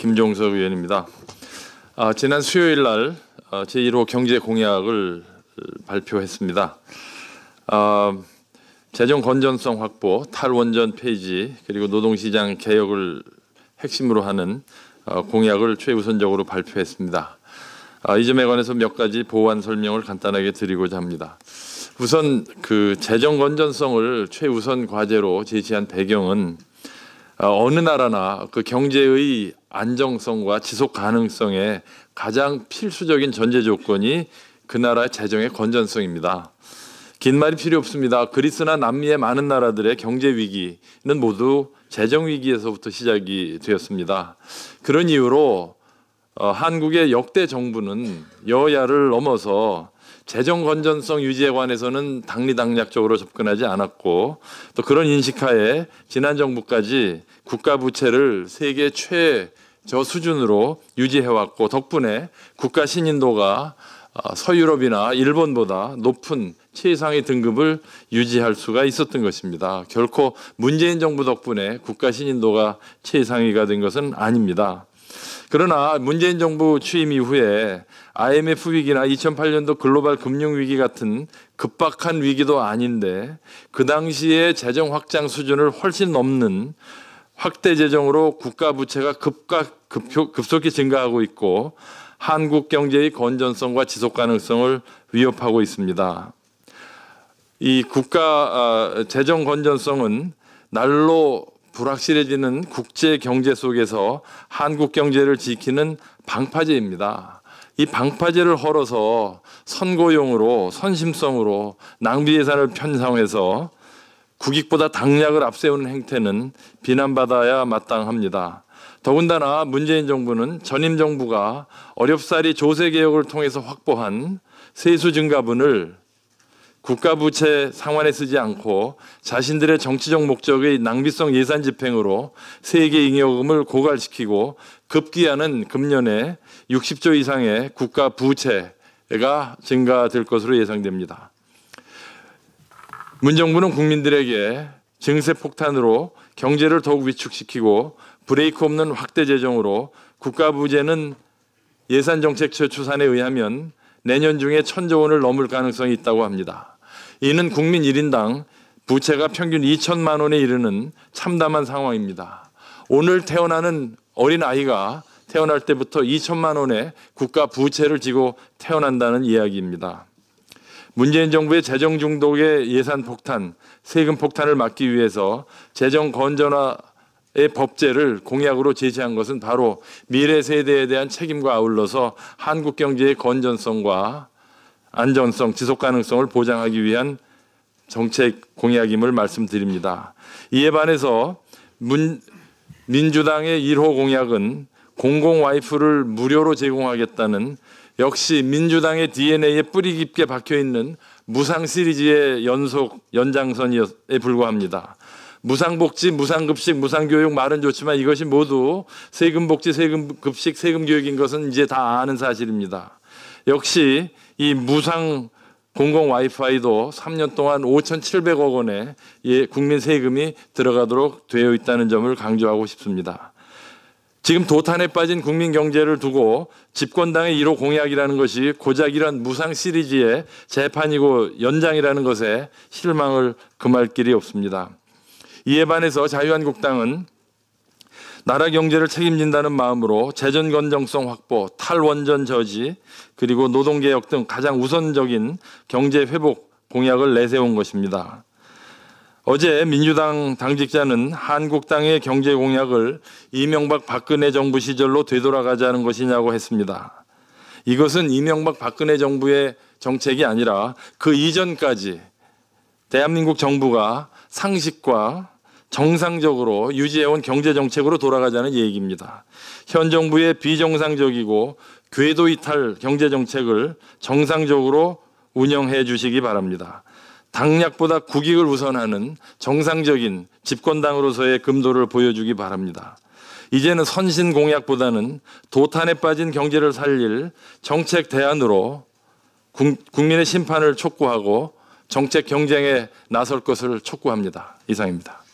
김종석 의원입니다. 아, 지난 수요일 날 아, 제1호 경제 공약을 발표했습니다. 아, 재정 건전성 확보, 탈원전 폐지, 그리고 노동시장 개혁을 핵심으로 하는 아, 공약을 최우선적으로 발표했습니다. 아, 이 점에 관해서 몇 가지 보완 설명을 간단하게 드리고자 합니다. 우선 그 재정 건전성을 최우선 과제로 제시한 배경은 어, 어느 나라나 그 경제의 안정성과 지속 가능성에 가장 필수적인 전제 조건이 그나라 재정의 건전성입니다. 긴 말이 필요 없습니다. 그리스나 남미의 많은 나라들의 경제 위기는 모두 재정 위기에서부터 시작이 되었습니다. 그런 이유로 어, 한국의 역대 정부는 여야를 넘어서 재정 건전성 유지에 관해서는 당리당략적으로 접근하지 않았고 또 그런 인식하에 지난 정부까지 국가 부채를 세계 최저 수준으로 유지해왔고 덕분에 국가 신인도가 어, 서유럽이나 일본보다 높은 최상의 등급을 유지할 수가 있었던 것입니다. 결코 문재인 정부 덕분에 국가 신인도가 최상위가 된 것은 아닙니다. 그러나 문재인 정부 취임 이후에 IMF 위기나 2008년도 글로벌 금융 위기 같은 급박한 위기도 아닌데 그 당시에 재정 확장 수준을 훨씬 넘는 확대 재정으로 국가 부채가 급가 급효, 급속히 증가하고 있고 한국 경제의 건전성과 지속 가능성을 위협하고 있습니다. 이 국가 아, 재정 건전성은 날로 불확실해지는 국제 경제 속에서 한국 경제를 지키는 방파제입니다. 이 방파제를 헐어서 선거용으로 선심성으로 낭비 예산을 편성해서 국익보다 당략을 앞세우는 행태는 비난받아야 마땅합니다. 더군다나 문재인 정부는 전임 정부가 어렵사리 조세 개혁을 통해서 확보한 세수 증가분을 국가 부채 상환에 쓰지 않고 자신들의 정치적 목적의 낭비성 예산 집행으로 세계 잉여금을 고갈시키고 급기야는 금년에 60조 이상의 국가 부채가 증가될 것으로 예상됩니다. 문 정부는 국민들에게 증세 폭탄으로 경제를 더욱 위축시키고 브레이크 없는 확대 재정으로 국가 부채는 예산 정책 최추산에 의하면 내년 중에 천조 원을 넘을 가능성이 있다고 합니다. 이는 국민 1인당 부채가 평균 2천만 원에 이르는 참담한 상황입니다. 오늘 태어나는 어린 아이가 태어날 때부터 2천만 원의 국가 부채를 지고 태어난다는 이야기입니다. 문재인 정부의 재정 중독의 예산 폭탄, 세금 폭탄을 막기 위해서 재정 건전화 의 법제를 공약으로 제시한 것은 바로 미래 세대에 대한 책임과 아울러서 한국 경제의 건전성과 안전성, 지속 가능성을 보장하기 위한 정책 공약임을 말씀드립니다. 이에 반해서 문, 민주당의 1호 공약은 공공 와이프를 무료로 제공하겠다는 역시 민주당의 DNA에 뿌리 깊게 박혀 있는 무상 시리즈의 연속 연장선에 불과합니다. 무상복지, 무상급식, 무상교육 말은 좋지만 이것이 모두 세금복지, 세금급식, 세금교육인 것은 이제 다 아는 사실입니다. 역시 이 무상 공공 와이파이도 3년 동안 5,700억 원의 예, 국민 세금이 들어가도록 되어 있다는 점을 강조하고 싶습니다. 지금 도탄에 빠진 국민 경제를 두고 집권당의 1호 공약이라는 것이 고작 이런 무상 시리즈의 재판이고 연장이라는 것에 실망을 금할 길이 없습니다. 이에 반해서 자유한국당은 나라 경제를 책임진다는 마음으로 재정 건정성 확보, 탈원전 저지, 그리고 노동 개혁 등 가장 우선적인 경제 회복 공약을 내세운 것입니다. 어제 민주당 당직자는 한국당의 경제 공약을 이명박 박근혜 정부 시절로 되돌아가자는 것이냐고 했습니다. 이것은 이명박 박근혜 정부의 정책이 아니라 그 이전까지 대한민국 정부가 상식과 정상적으로 유지해온 경제 정책으로 돌아가자는 얘기입니다. 현 정부의 비정상적이고 궤도 이탈 경제 정책을 정상적으로 운영해 주시기 바랍니다. 당략보다 국익을 우선하는 정상적인 집권당으로서의 금도를 보여주기 바랍니다. 이제는 선신 공약보다는 도탄에 빠진 경제를 살릴 정책 대안으로 국민의 심판을 촉구하고 정책 경쟁에 나설 것을 촉구합니다. 이상입니다.